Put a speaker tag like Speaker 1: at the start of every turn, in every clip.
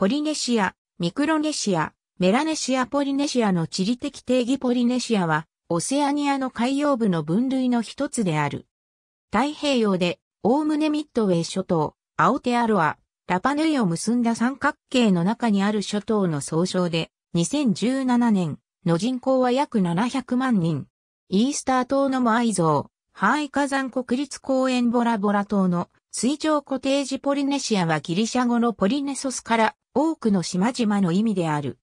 Speaker 1: ポリネシア、ミクロネシア、メラネシア・ポリネシアの地理的定義ポリネシアは、オセアニアの海洋部の分類の一つである。太平洋で、オームネミッドウェイ諸島、アオテアロア、ラパヌイを結んだ三角形の中にある諸島の総称で、2017年の人口は約700万人。イースター島のモアイ像、ハーイ火山国立公園ボラボラ島の水上コテージポリネシアはギリシャ語のポリネソスから多くの島々の意味である。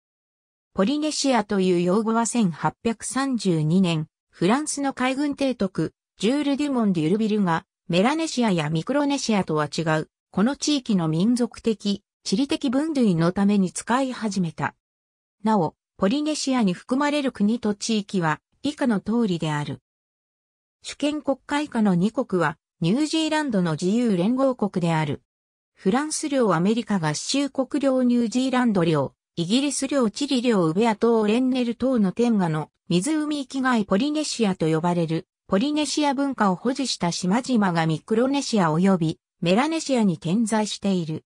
Speaker 1: ポリネシアという用語は1832年、フランスの海軍提督、ジュール・デュモン・デュルビルが、メラネシアやミクロネシアとは違う、この地域の民族的、地理的分類のために使い始めた。なお、ポリネシアに含まれる国と地域は、以下の通りである。主権国家以下の2国は、ニュージーランドの自由連合国である。フランス領アメリカ合衆国領ニュージーランド領、イギリス領チリ領ウベア島レンネル島のテンガの湖域外ポリネシアと呼ばれるポリネシア文化を保持した島々がミクロネシア及びメラネシアに点在している。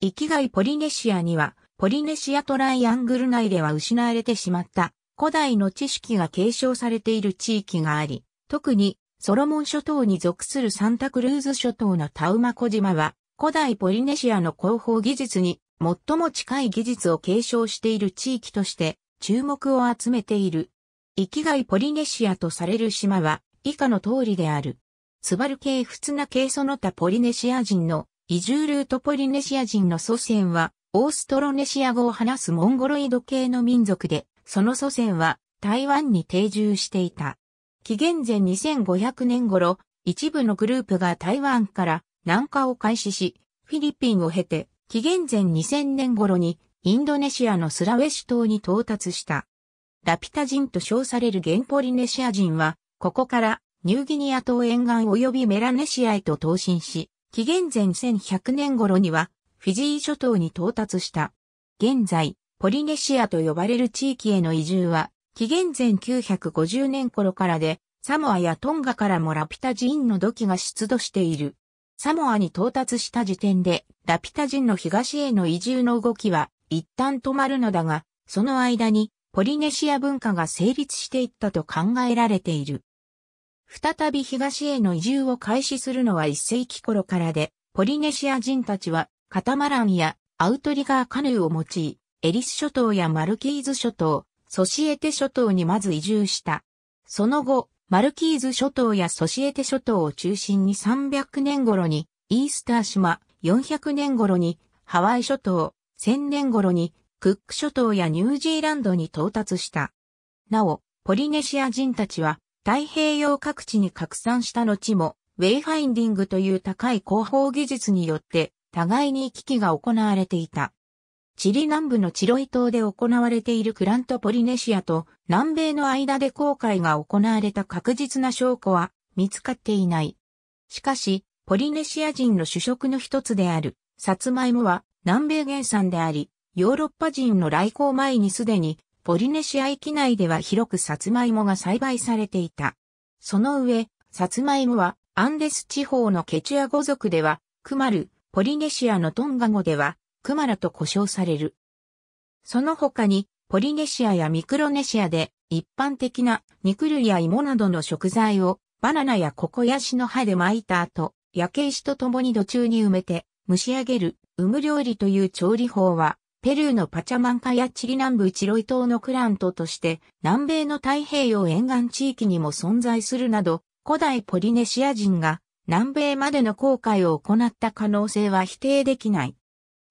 Speaker 1: 域外ポリネシアにはポリネシアトライアングル内では失われてしまった古代の知識が継承されている地域があり、特にソロモン諸島に属するサンタクルーズ諸島のタウマコ島は古代ポリネシアの広報技術に最も近い技術を継承している地域として注目を集めている。域外ポリネシアとされる島は以下の通りである。ツバル系普通な系その他ポリネシア人の移住ルートポリネシア人の祖先はオーストロネシア語を話すモンゴロイド系の民族で、その祖先は台湾に定住していた。紀元前2500年頃、一部のグループが台湾から南下を開始し、フィリピンを経て、紀元前2000年頃にインドネシアのスラウェシ島に到達した。ラピタ人と称されるゲンポリネシア人は、ここからニューギニア島沿岸及びメラネシアへと投進し、紀元前1100年頃にはフィジー諸島に到達した。現在、ポリネシアと呼ばれる地域への移住は、紀元前950年頃からで、サモアやトンガからもラピタ人の土器が出土している。サモアに到達した時点で、ラピタ人の東への移住の動きは一旦止まるのだが、その間にポリネシア文化が成立していったと考えられている。再び東への移住を開始するのは1世紀頃からで、ポリネシア人たちはカタマランやアウトリガーカヌーを用い、エリス諸島やマルキーズ諸島、ソシエテ諸島にまず移住した。その後、マルキーズ諸島やソシエテ諸島を中心に300年頃にイースター島、400年頃にハワイ諸島、1000年頃にクック諸島やニュージーランドに到達した。なお、ポリネシア人たちは太平洋各地に拡散した後も、ウェイファインディングという高い広報技術によって、互いに行き来が行われていた。チリ南部のチロイ島で行われているクラントポリネシアと南米の間で航海が行われた確実な証拠は見つかっていない。しかし、ポリネシア人の主食の一つである、サツマイモは南米原産であり、ヨーロッパ人の来航前にすでに、ポリネシア域内では広くサツマイモが栽培されていた。その上、サツマイモはアンデス地方のケチュア語族では、クマル、ポリネシアのトンガ語では、クマラと呼称される。その他に、ポリネシアやミクロネシアで一般的な肉類や芋などの食材をバナナやココヤシの葉で巻いた後、焼け石と共に土中に埋めて蒸し上げる、ウム料理という調理法は、ペルーのパチャマンカやチリ南部チロイ島のクラントとして、南米の太平洋沿岸地域にも存在するなど、古代ポリネシア人が南米までの航海を行った可能性は否定できない。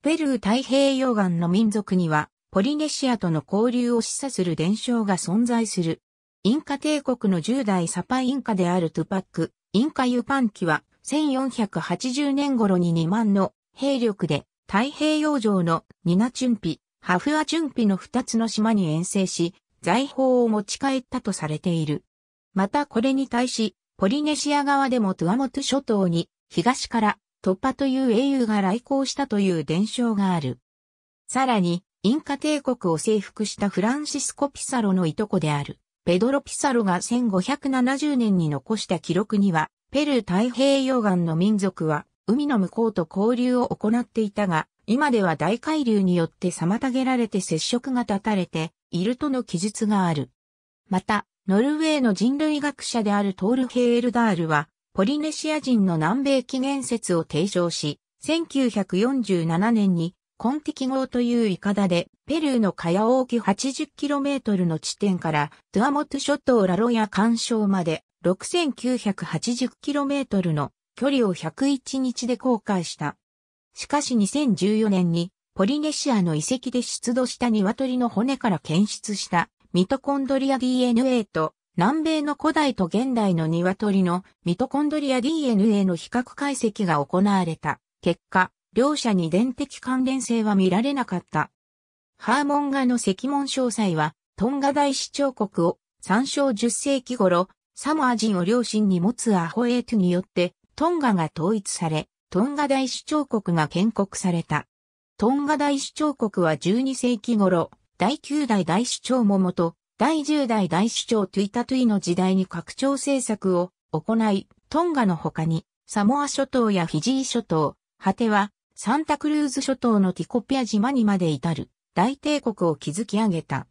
Speaker 1: ペルー太平洋岸の民族には、ポリネシアとの交流を示唆する伝承が存在する。インカ帝国の10代サパインカであるトゥパック、インカユパンキは、1480年頃に2万の兵力で、太平洋上のニナチュンピ、ハフアチュンピの2つの島に遠征し、財宝を持ち帰ったとされている。またこれに対し、ポリネシア側でもトゥアモト諸島に、東から突破という英雄が来航したという伝承がある。さらに、インカ帝国を征服したフランシスコ・ピサロのいとこである、ペドロ・ピサロが1570年に残した記録には、ペルー太平洋岸の民族は、海の向こうと交流を行っていたが、今では大海流によって妨げられて接触が断たれているとの記述がある。また、ノルウェーの人類学者であるトール・ヘールダールは、ポリネシア人の南米起源説を提唱し、1947年にコンティキ号というイカダで、ペルーのカヤ沖 80km の地点から、トゥアモト諸島ラロヤ干渉まで、6980km の距離を101日で航海した。しかし2014年に、ポリネシアの遺跡で出土した鶏の骨から検出したミトコンドリア DNA と南米の古代と現代の鶏のミトコンドリア DNA の比較解析が行われた結果、両者に電的関連性は見られなかった。ハーモンガの石門詳細は、トンガ大市長国を参照10世紀頃、サモア人を両親に持つアホエートによって、トンガが統一され、トンガ大市長国が建国された。トンガ大市長国は12世紀頃、第9代大市長ももと、第10代大首長トゥイタトゥイの時代に拡張政策を行い、トンガの他にサモア諸島やフィジー諸島、果てはサンタクルーズ諸島のティコピア島にまで至る大帝国を築き上げた。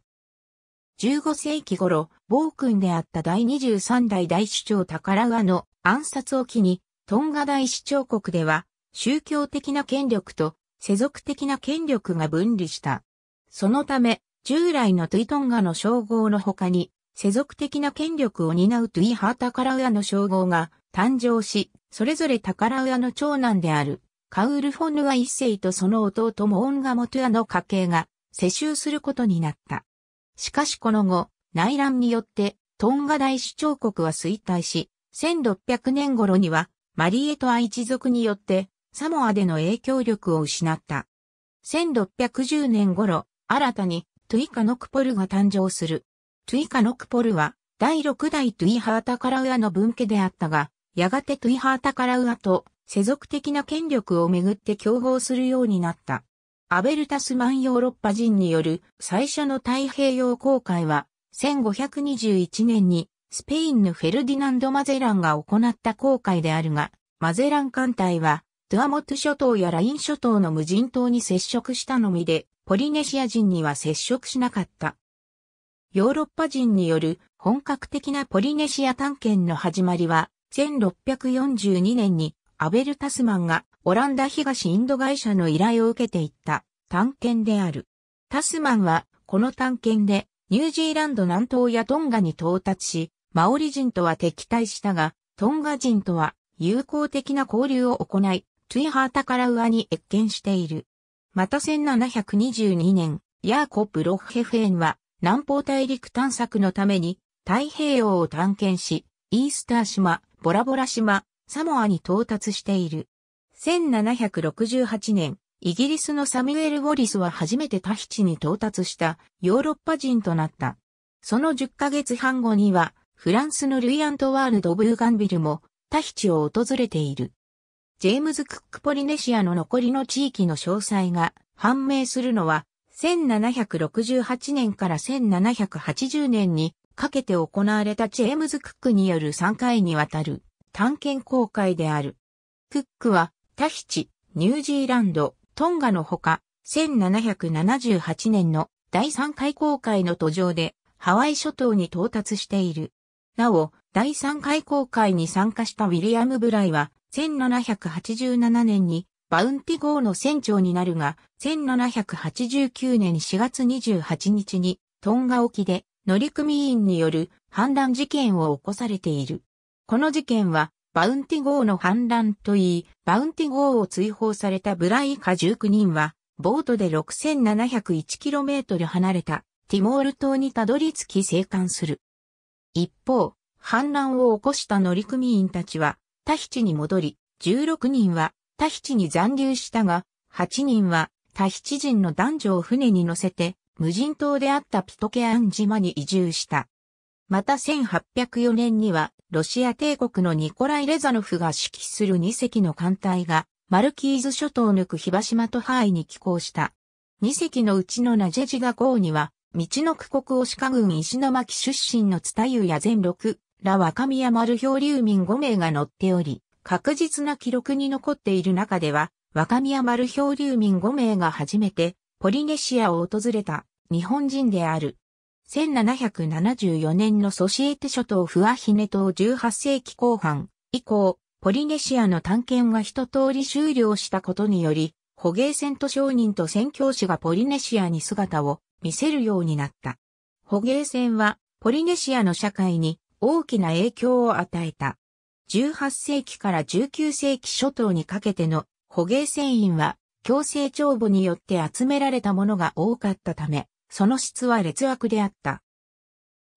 Speaker 1: 15世紀頃、暴君であった第23代大長カラウアの暗殺を機に、トンガ大首長国では、宗教的な権力と世俗的な権力が分離した。そのため、従来のトゥイトンガの称号の他に、世俗的な権力を担うトゥイハータカラウヤの称号が誕生し、それぞれタカラウヤの長男である、カウルフォヌア一世とその弟モーンガモトゥアの家系が世襲することになった。しかしこの後、内乱によってトンガ大主張国は衰退し、1600年頃にはマリエトア一族によってサモアでの影響力を失った。1610年頃、新たにトゥイカノクポルが誕生する。トゥイカノクポルは、第6代トゥイハータカラウアの分家であったが、やがてトゥイハータカラウアと世俗的な権力をめぐって競合するようになった。アベルタスマンヨーロッパ人による最初の太平洋航海は、1521年にスペインのフェルディナンド・マゼランが行った航海であるが、マゼラン艦隊はトゥアモト諸島やライン諸島の無人島に接触したのみで、ポリネシア人には接触しなかった。ヨーロッパ人による本格的なポリネシア探検の始まりは、1642年にアベル・タスマンがオランダ東インド会社の依頼を受けていった探検である。タスマンはこの探検でニュージーランド南東やトンガに到達し、マオリ人とは敵対したが、トンガ人とは友好的な交流を行い、トゥイハータから上に越見している。また1722年、ヤーコプ・ロッヘフェーンは南方大陸探索のために太平洋を探検し、イースター島、ボラボラ島、サモアに到達している。1768年、イギリスのサミュエル・ウォリスは初めてタヒチに到達したヨーロッパ人となった。その10ヶ月半後には、フランスのルイ・アントワールド・ブーガンビルもタヒチを訪れている。ジェームズ・クック・ポリネシアの残りの地域の詳細が判明するのは、1768年から1780年にかけて行われたジェームズ・クックによる3回にわたる探検公開である。クックはタヒチ、ニュージーランド、トンガのほか、1778年の第3回公開の途上でハワイ諸島に到達している。なお、第3回公開に参加したウィリアム・ブライは、1787年にバウンティ号の船長になるが、1789年4月28日にトンガ沖で乗組員による反乱事件を起こされている。この事件はバウンティ号の反乱といい、バウンティ号を追放されたブライカ19人は、ボートで 6701km 離れたティモール島にたどり着き生還する。一方、反乱を起こした乗組員たちは、タヒチに戻り、16人はタヒチに残留したが、8人はタヒチ人の男女を船に乗せて、無人島であったピトケアン島に移住した。また1804年には、ロシア帝国のニコライ・レザノフが指揮する2隻の艦隊が、マルキーズ諸島を抜くヒバシマとハイに寄港した。2隻のうちのナジェジガ号には、道の区国オシカ軍石巻出身のツタユヤ全6ら若宮丸漂流民5名が乗っており、確実な記録に残っている中では、若宮丸漂流民5名が初めてポリネシアを訪れた日本人である。1774年のソシエテ諸島フアヒネ島18世紀後半以降、ポリネシアの探検が一通り終了したことにより、捕鯨船と商人と宣教師がポリネシアに姿を見せるようになった。捕鯨船はポリネシアの社会に大きな影響を与えた。18世紀から19世紀初頭にかけての捕鯨船員は強制帳簿によって集められたものが多かったため、その質は劣悪であった。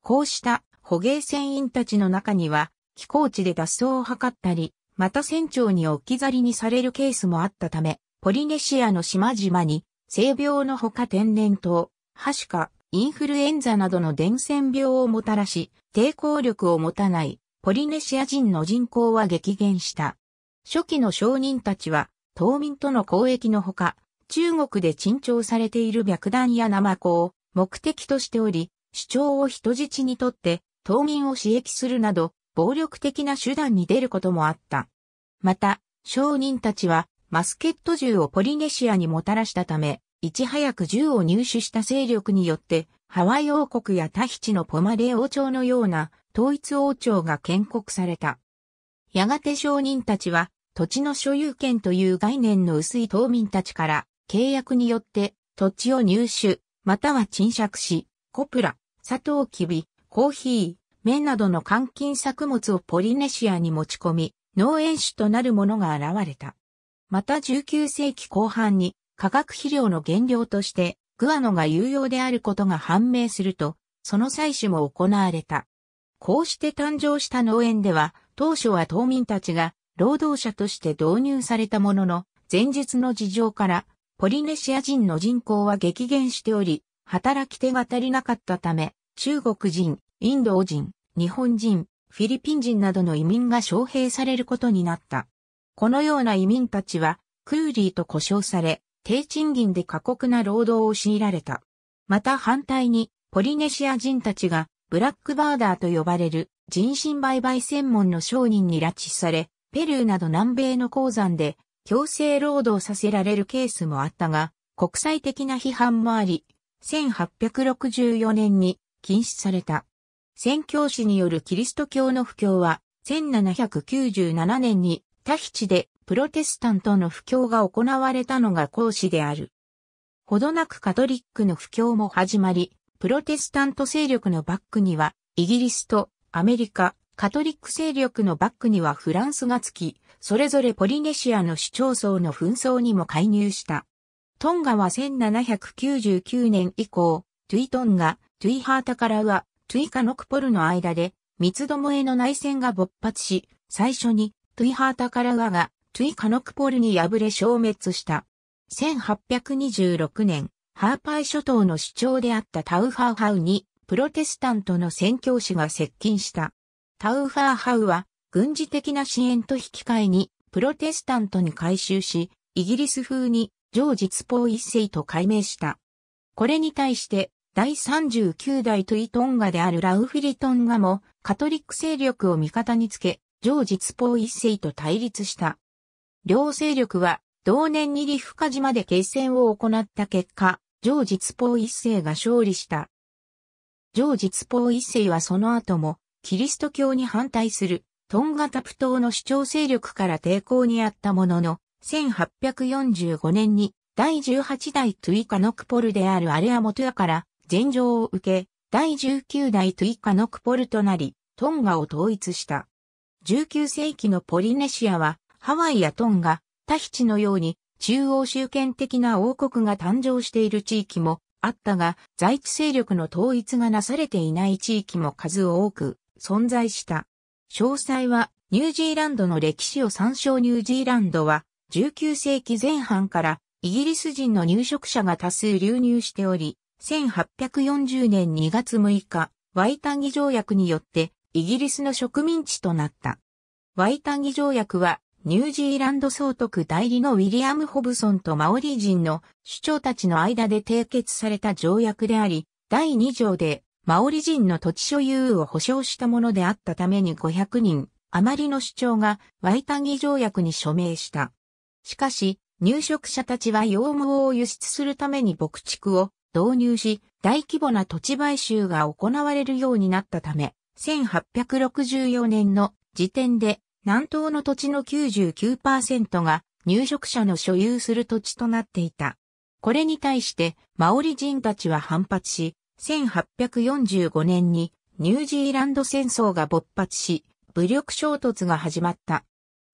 Speaker 1: こうした捕鯨船員たちの中には、寄港地で脱走を図ったり、また船長に置き去りにされるケースもあったため、ポリネシアの島々に、性病のほか天然痘、ハシカ、インフルエンザなどの伝染病をもたらし、抵抗力を持たないポリネシア人の人口は激減した。初期の商人たちは、島民との交易のほか、中国で珍重されている白弾やナマコを目的としており、主張を人質にとって、島民を刺激するなど、暴力的な手段に出ることもあった。また、商人たちは、マスケット銃をポリネシアにもたらしたため、いち早く銃を入手した勢力によって、ハワイ王国やタヒチのポマレ王朝のような統一王朝が建国された。やがて商人たちは土地の所有権という概念の薄い島民たちから契約によって土地を入手、または賃借し、コプラ、サトウキビ、コーヒー、麺などの換金作物をポリネシアに持ち込み、農園主となるものが現れた。また19世紀後半に化学肥料の原料として、グアノが有用であることが判明すると、その採取も行われた。こうして誕生した農園では、当初は島民たちが労働者として導入されたものの、前述の事情から、ポリネシア人の人口は激減しており、働き手が足りなかったため、中国人、インド人、日本人、フィリピン人などの移民が招聘されることになった。このような移民たちは、クーリーと呼称され、低賃金で過酷な労働を強いられた。また反対に、ポリネシア人たちが、ブラックバーダーと呼ばれる人身売買専門の商人に拉致され、ペルーなど南米の鉱山で強制労働させられるケースもあったが、国際的な批判もあり、1864年に禁止された。宣教師によるキリスト教の布教は、1797年にタヒチでプロテスタントの布教が行われたのが講師である。ほどなくカトリックの布教も始まり、プロテスタント勢力のバックには、イギリスとアメリカ、カトリック勢力のバックにはフランスがつき、それぞれポリネシアの市町村の紛争にも介入した。トンガは1799年以降、トゥイトンガ、トゥイハータカラウア、トゥイカノクポルの間で、三つどもえの内戦が勃発し、最初にトゥイハータカラウアがトゥイ・カノクポルに敗れ消滅した。1826年、ハーパイ諸島の主張であったタウハーハウに、プロテスタントの宣教師が接近した。タウファーハウは、軍事的な支援と引き換えに、プロテスタントに改修し、イギリス風に、ジョージ・ツポー一世と改名した。これに対して、第39代トゥイトンガであるラウフィリトンガも、カトリック勢力を味方につけ、ジョージ・ツポー一世と対立した。両勢力は同年にリフカ島で決戦を行った結果、ジョージ・ツポー一世が勝利した。ジョージ・ツポー一世はその後も、キリスト教に反対する、トンガタプ島の主張勢力から抵抗にあったものの、1845年に第18代トゥイカノクポルであるアレアモトゥアから禅譲を受け、第19代トゥイカノクポルとなり、トンガを統一した。19世紀のポリネシアはハワイやトンガ、タヒチのように中央集権的な王国が誕生している地域もあったが、在地勢力の統一がなされていない地域も数多く存在した。詳細はニュージーランドの歴史を参照ニュージーランドは19世紀前半からイギリス人の入植者が多数流入しており、1840年2月6日、ワイタンギ条約によってイギリスの植民地となった。ワイタンギ条約はニュージーランド総督代理のウィリアム・ホブソンとマオリ人の首長たちの間で締結された条約であり、第2条でマオリ人の土地所有を保障したものであったために500人余りの首長がワイタギ条約に署名した。しかし、入植者たちは羊毛を輸出するために牧畜を導入し、大規模な土地買収が行われるようになったため、1864年の時点で南東の土地の99%が入植者の所有する土地となっていた。これに対して、マオリ人たちは反発し、1845年にニュージーランド戦争が勃発し、武力衝突が始まった。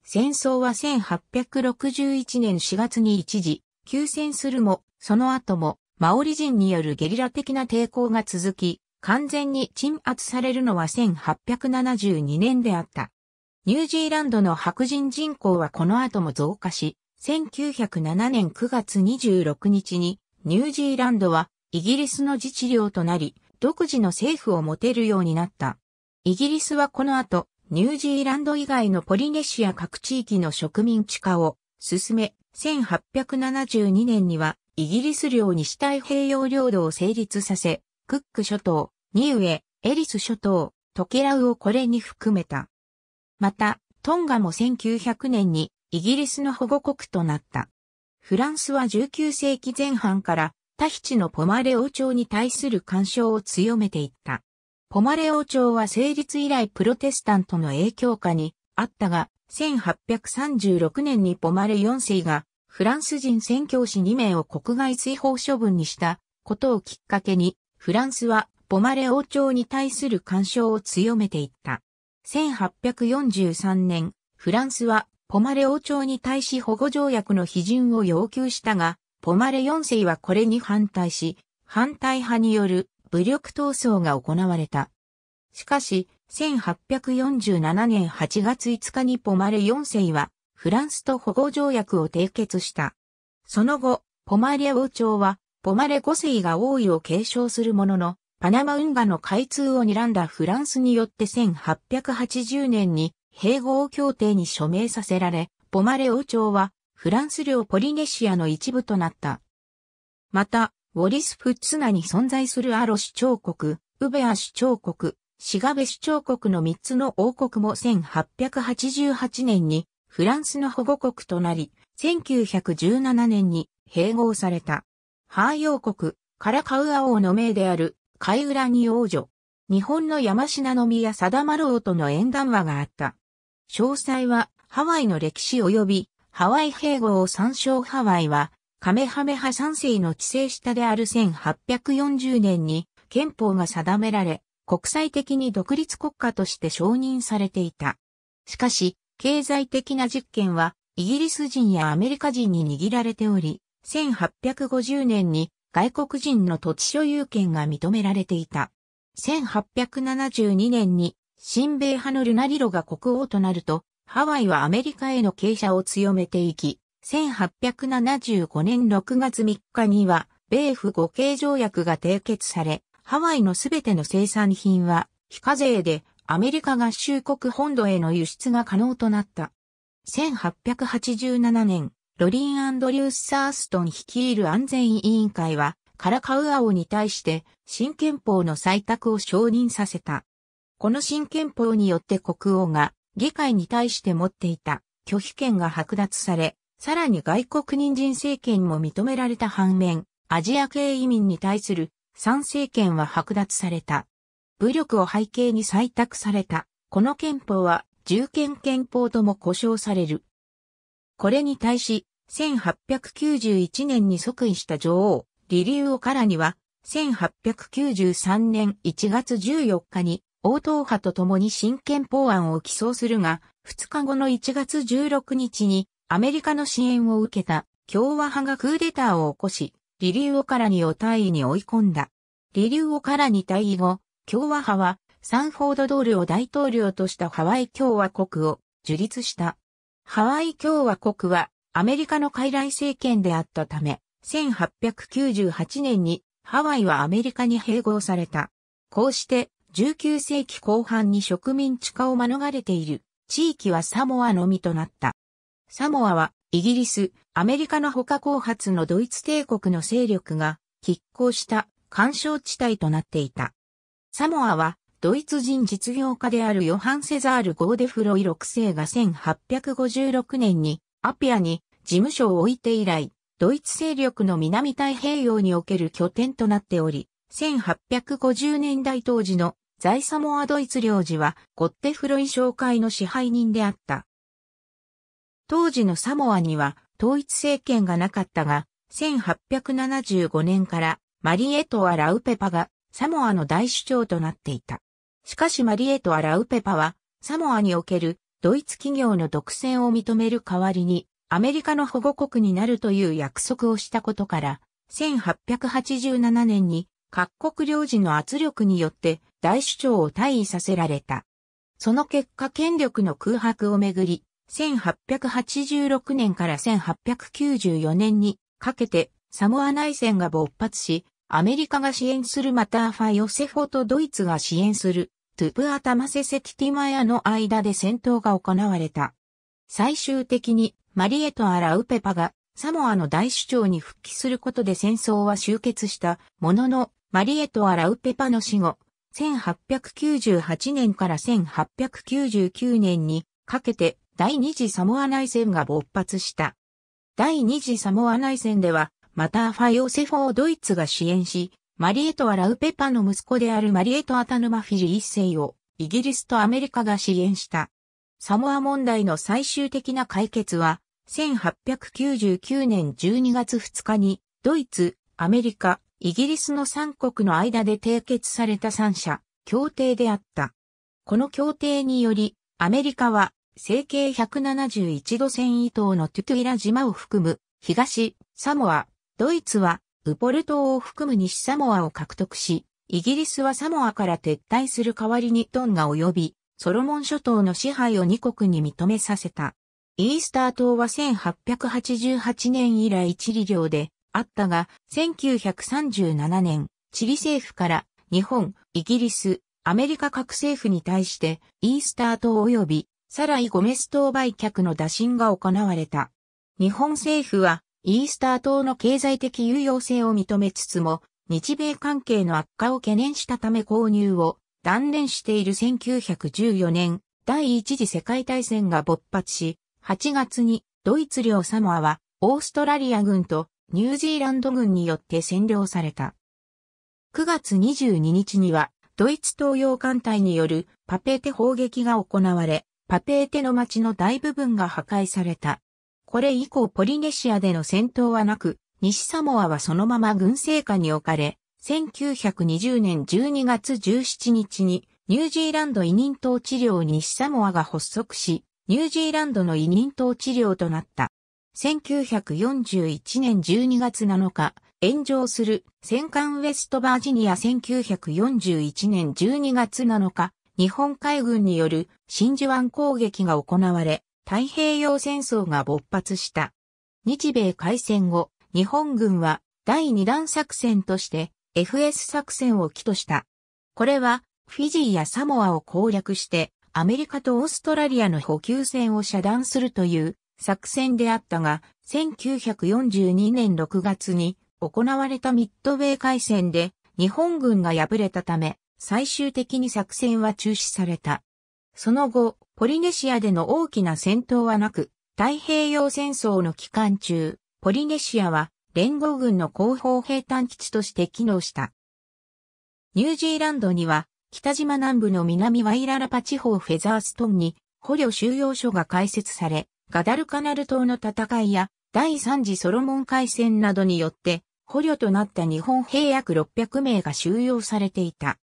Speaker 1: 戦争は1861年4月に一時、休戦するも、その後も、マオリ人によるゲリラ的な抵抗が続き、完全に鎮圧されるのは1872年であった。ニュージーランドの白人人口はこの後も増加し、1907年9月26日にニュージーランドはイギリスの自治領となり、独自の政府を持てるようになった。イギリスはこの後、ニュージーランド以外のポリネシア各地域の植民地化を進め、1872年にはイギリス領西太平洋領土を成立させ、クック諸島、ニウエ、エリス諸島、トケラウをこれに含めた。また、トンガも1900年にイギリスの保護国となった。フランスは19世紀前半からタヒチのポマレ王朝に対する干渉を強めていった。ポマレ王朝は成立以来プロテスタントの影響下にあったが、1836年にポマレ4世がフランス人宣教師2名を国外追放処分にしたことをきっかけに、フランスはポマレ王朝に対する干渉を強めていった。1843年、フランスはポマレ王朝に対し保護条約の批准を要求したが、ポマレ4世はこれに反対し、反対派による武力闘争が行われた。しかし、1847年8月5日にポマレ4世はフランスと保護条約を締結した。その後、ポマレ王朝はポマレ5世が王位を継承するものの、パナマ運河の開通を睨んだフランスによって1880年に併合協定に署名させられ、ポマレ王朝はフランス領ポリネシアの一部となった。また、ウォリス・フッツナに存在するアロ首長国、ウベア首長国、シガベ首長国の3つの王国も1888年にフランスの保護国となり、1917年に併合された。ハーヨ王国、カラカウア王の命である海浦に王女。日本の山品の宮ま丸王との縁談話があった。詳細は、ハワイの歴史及び、ハワイ併合を参照ハワイは、カメハメハ三世の治世下である1840年に憲法が定められ、国際的に独立国家として承認されていた。しかし、経済的な実権はイギリス人やアメリカ人に握られており、1850年に外国人の土地所有権が認められていた。1872年に新米派のルナリロが国王となると、ハワイはアメリカへの傾斜を強めていき、1875年6月3日には、米府互恵条約が締結され、ハワイのすべての生産品は、非課税でアメリカ合衆国本土への輸出が可能となった。1887年、ロリン・アンドリュース・サーストン率いる安全委員会は、カラカウアオに対して新憲法の採択を承認させた。この新憲法によって国王が議会に対して持っていた拒否権が剥奪され、さらに外国人人政権も認められた反面、アジア系移民に対する参政権は剥奪された。武力を背景に採択された。この憲法は、重権憲法とも呼称される。これに対し、1891年に即位した女王、リリウオカラには、1893年1月14日に、王党派と共に新憲法案を起草するが、2日後の1月16日に、アメリカの支援を受けた共和派がクーデターを起こし、リリウオカラニを退位に追い込んだ。リリウオカラニ退位後、共和派はサンフォードドールを大統領としたハワイ共和国を樹立した。ハワイ共和国はアメリカの傀儡政権であったため、1898年にハワイはアメリカに併合された。こうして19世紀後半に植民地化を免れている地域はサモアのみとなった。サモアはイギリス、アメリカの他後発のドイツ帝国の勢力が拮抗した干渉地帯となっていた。サモアはドイツ人実業家であるヨハン・セザール・ゴーデフロイ6世が1856年にアピアに事務所を置いて以来、ドイツ勢力の南太平洋における拠点となっており、1850年代当時の在サモアドイツ領事はゴッテフロイ商会の支配人であった。当時のサモアには統一政権がなかったが、1875年からマリエトア・ラウペパがサモアの大首長となっていた。しかしマリエトア・ラウペパはサモアにおけるドイツ企業の独占を認める代わりにアメリカの保護国になるという約束をしたことから、1887年に各国領事の圧力によって大首長を退位させられた。その結果権力の空白をめぐり、1886年から1894年にかけてサモア内戦が勃発し、アメリカが支援するマターファ・ヨセフォとドイツが支援するトゥプアタマセセティティマヤの間で戦闘が行われた。最終的にマリエト・アラウペパがサモアの大首長に復帰することで戦争は終結したものの、マリエト・アラウペパの死後、1898年から1899年にかけて第二次サモア内戦が勃発した。第二次サモア内戦では、またファ・ヨセフォードイツが支援し、マリエト・アラウペパの息子であるマリエト・アタヌマフィジ一世をイギリスとアメリカが支援した。サモア問題の最終的な解決は1899年12月2日に、ドイツ、アメリカ、イギリスの3国の間で締結された3者、協定であった。この協定により、アメリカは、整形171度線以東のトゥトゥイラ島を含む、東、サモア、ドイツは、ウポル島を含む西サモアを獲得し、イギリスはサモアから撤退する代わりにトンガ及び、ソロモン諸島の支配を2国に認めさせた。イースター島は1888年以来チリ領であったが、1937年、チリ政府から日本、イギリス、アメリカ各政府に対してイースター島及びサライ・ゴメス島売却の打診が行われた。日本政府はイースター島の経済的有用性を認めつつも、日米関係の悪化を懸念したため購入を断念している1914年、第一次世界大戦が勃発し、8月にドイツ領サモアはオーストラリア軍とニュージーランド軍によって占領された。9月22日にはドイツ東洋艦隊によるパペーテ砲撃が行われ、パペーテの町の大部分が破壊された。これ以降ポリネシアでの戦闘はなく、西サモアはそのまま軍政下に置かれ、1920年12月17日にニュージーランド委任統治領西サモアが発足し、ニュージーランドの委任統治領となった。1941年12月7日、炎上する戦艦ウェストバージニア1941年12月7日、日本海軍による真珠湾攻撃が行われ、太平洋戦争が勃発した。日米開戦後、日本軍は第2弾作戦として FS 作戦を起とした。これはフィジーやサモアを攻略してアメリカとオーストラリアの補給線を遮断するという作戦であったが、1942年6月に行われたミッドウェー海戦で日本軍が敗れたため、最終的に作戦は中止された。その後、ポリネシアでの大きな戦闘はなく、太平洋戦争の期間中、ポリネシアは連合軍の後方兵団基地として機能した。ニュージーランドには北島南部の南ワイララパ地方フェザーストンに捕虜収容所が開設され、ガダルカナル島の戦いや第三次ソロモン海戦などによって捕虜となった日本兵約600名が収容されていた。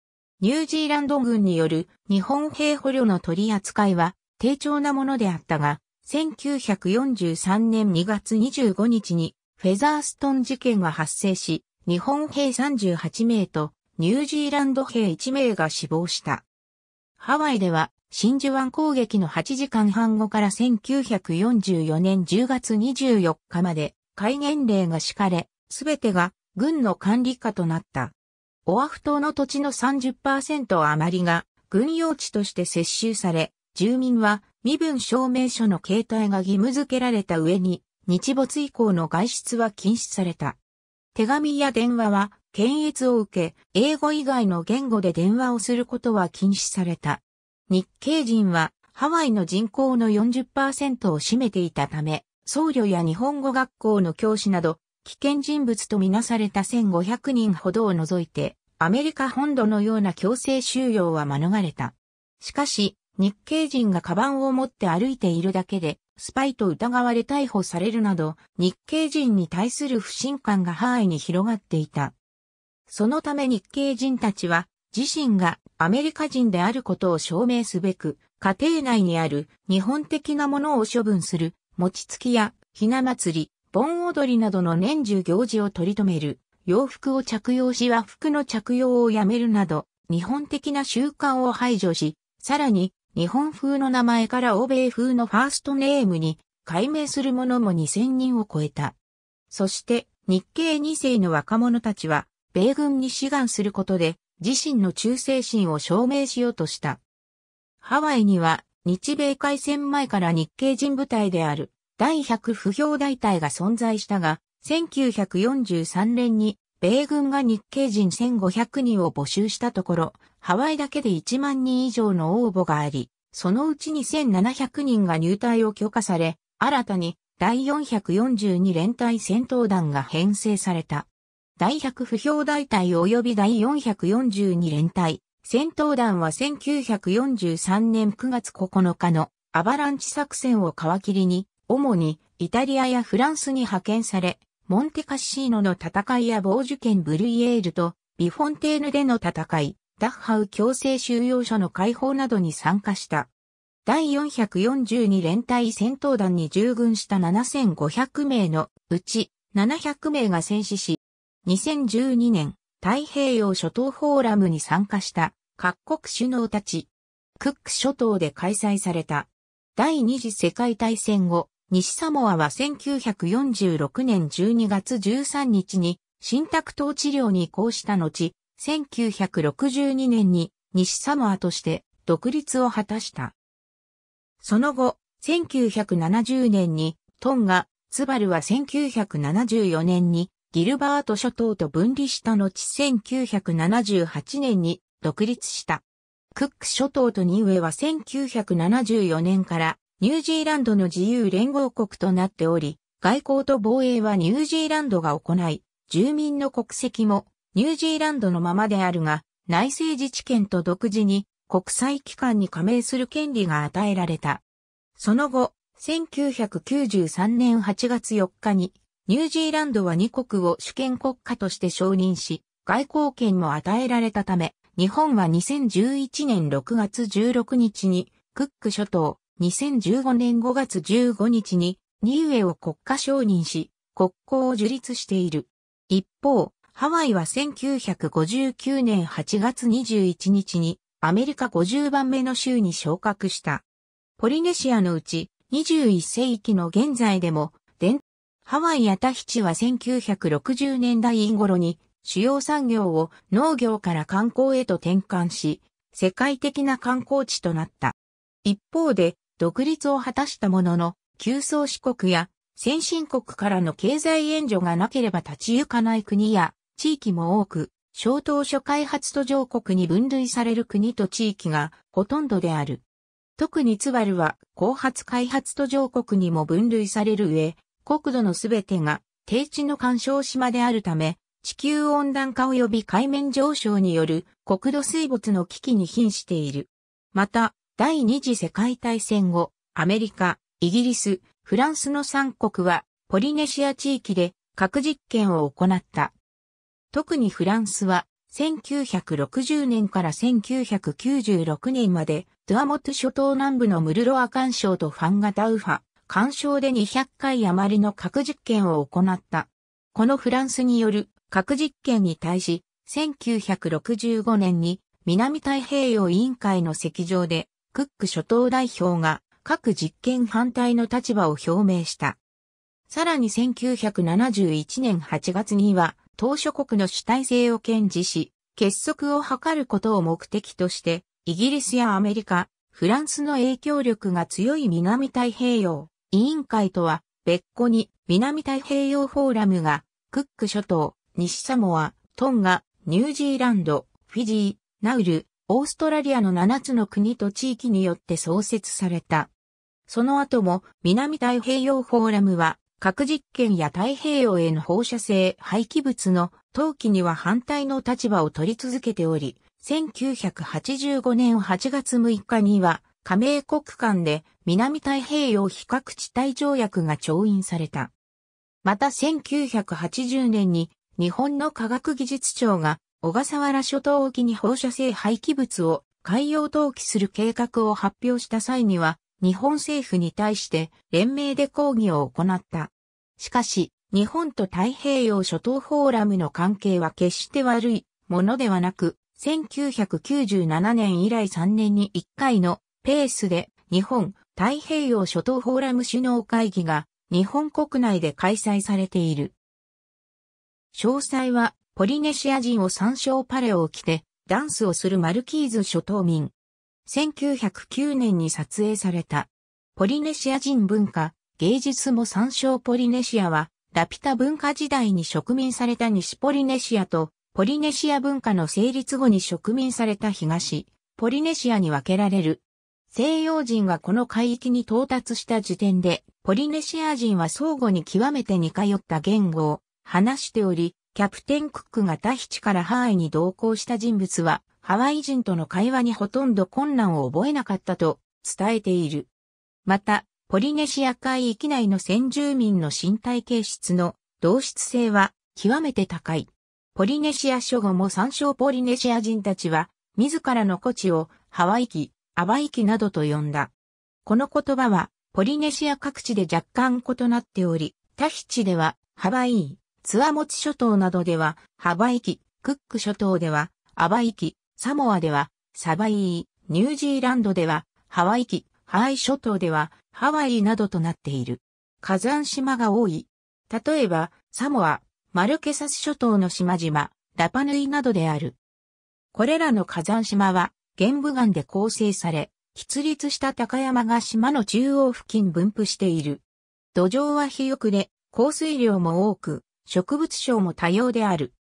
Speaker 1: ニュージーランド軍による日本兵捕虜の取り扱いは低調なものであったが、1943年2月25日にフェザーストン事件が発生し、日本兵38名とニュージーランド兵1名が死亡した。ハワイでは、真珠湾攻撃の8時間半後から1944年10月24日まで戒厳令が敷かれ、すべてが軍の管理下となった。オアフ島の土地の30%余りが軍用地として接収され、住民は身分証明書の携帯が義務付けられた上に、日没以降の外出は禁止された。手紙や電話は検閲を受け、英語以外の言語で電話をすることは禁止された。日系人はハワイの人口の40%を占めていたため、僧侶や日本語学校の教師など、危険人物とみなされた1500人ほどを除いて、アメリカ本土のような強制収容は免れた。しかし、日系人がカバンを持って歩いているだけで、スパイと疑われ逮捕されるなど、日系人に対する不信感がハワイに広がっていた。そのため日系人たちは自身がアメリカ人であることを証明すべく、家庭内にある日本的なものを処分する、餅つきやひな祭り、盆踊りなどの年中行事を取り留める、洋服を着用し和服の着用をやめるなど、日本的な習慣を排除し、さらに日本風の名前から欧米風のファーストネームに改名する者も2000人を超えた。そして日系2世の若者たちは米軍に志願することで自身の忠誠心を証明しようとした。ハワイには日米開戦前から日系人部隊である第100不評大隊が存在したが、1943年に米軍が日系人1500人を募集したところ、ハワイだけで1万人以上の応募があり、そのうち2700人が入隊を許可され、新たに第442連隊戦闘団が編成された。第100不評大隊及び第442連隊、戦闘団は1943年9月9日のアバランチ作戦を皮切りに、主にイタリアやフランスに派遣され、モンテカッシーノの戦いや防受権ブルイエールとビフォンテーヌでの戦い、ダッハウ強制収容所の解放などに参加した。第442連隊戦闘団に従軍した7500名のうち700名が戦死し、2012年、太平洋諸島フォーラムに参加した各国首脳たち。クック諸島で開催された。第二次世界大戦後、西サモアは1946年12月13日に新宅統治領に移行した後、1962年に西サモアとして独立を果たした。その後、1970年にトンガ、ツバルは1974年にギルバート諸島と分離した後1978年に独立した。クック諸島とニウエは1974年からニュージーランドの自由連合国となっており、外交と防衛はニュージーランドが行い、住民の国籍もニュージーランドのままであるが、内政自治権と独自に国際機関に加盟する権利が与えられた。その後、1993年8月4日にニュージーランドは2国を主権国家として承認し、外交権も与えられたため、日本は2011年6月16日にクック諸島、2015年5月15日にニウエを国家承認し、国交を樹立している。一方、ハワイは1959年8月21日にアメリカ50番目の州に昇格した。ポリネシアのうち21世紀の現在でも伝ハワイ・やタヒチは1960年代頃に主要産業を農業から観光へと転換し、世界的な観光地となった。一方で、独立を果たしたものの、旧宗四国や先進国からの経済援助がなければ立ち行かない国や地域も多く、小当初開発途上国に分類される国と地域がほとんどである。特にツバルは後発開発途上国にも分類される上、国土のすべてが低地の干渉島であるため、地球温暖化及び海面上昇による国土水没の危機に瀕している。また、第二次世界大戦後、アメリカ、イギリス、フランスの3国はポリネシア地域で核実験を行った。特にフランスは1960年から1996年までドゥアモト諸島南部のムルロア干渉とファンガダウファ、干渉で200回余りの核実験を行った。このフランスによる核実験に対し、1965年に南太平洋委員会の席上で、クック諸島代表が各実験反対の立場を表明した。さらに1971年8月には、島諸国の主体性を堅持し、結束を図ることを目的として、イギリスやアメリカ、フランスの影響力が強い南太平洋、委員会とは別個に南太平洋フォーラムがクック諸島、西サモア、トンガ、ニュージーランド、フィジー、ナウル、オーストラリアの7つの国と地域によって創設された。その後も南太平洋フォーラムは核実験や太平洋への放射性廃棄物の陶器には反対の立場を取り続けており、1985年8月6日には加盟国間で南太平洋非核地帯条約が調印された。また1980年に日本の科学技術庁が小笠原諸島沖に放射性廃棄物を海洋投棄する計画を発表した際には日本政府に対して連名で抗議を行った。しかし日本と太平洋諸島フォーラムの関係は決して悪いものではなく1997年以来3年に1回のペースで日本、太平洋諸島フォーラム首脳会議が日本国内で開催されている。詳細はポリネシア人を参照パレを着てダンスをするマルキーズ諸島民。1909年に撮影された。ポリネシア人文化、芸術も参照ポリネシアは、ラピュタ文化時代に植民された西ポリネシアと、ポリネシア文化の成立後に植民された東、ポリネシアに分けられる。西洋人がこの海域に到達した時点で、ポリネシア人は相互に極めて似通った言語を話しており、キャプテンクックがタヒチからハワイに同行した人物は、ハワイ人との会話にほとんど困難を覚えなかったと伝えている。また、ポリネシア海域内の先住民の身体形質の同質性は極めて高い。ポリネシア諸語も参照ポリネシア人たちは、自らの古地をハワイ機。アバイキなどと呼んだ。この言葉は、ポリネシア各地で若干異なっており、タヒチでは、ハバイツアモチ諸島などでは、ハバイキ、クック諸島では、アバイキ、サモアでは、サバイニュージーランドでは、ハワイキ、ハワイ諸島では、ハワイなどとなっている。火山島が多い。例えば、サモア、マルケサス諸島の島々、ラパヌイなどである。これらの火山島は、玄武岩で構成され、筆立した高山が島の中央付近分布している。土壌は肥沃で、降水量も多く、植物症も多様である。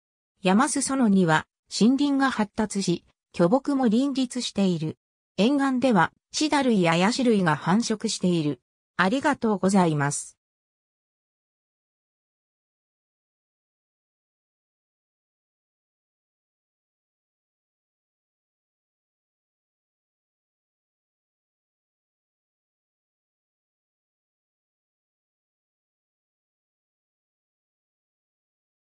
Speaker 1: 山裾野には森林が発達し、巨木も林立している。沿岸ではシダ類やヤシ類が繁殖している。ありがとうございます。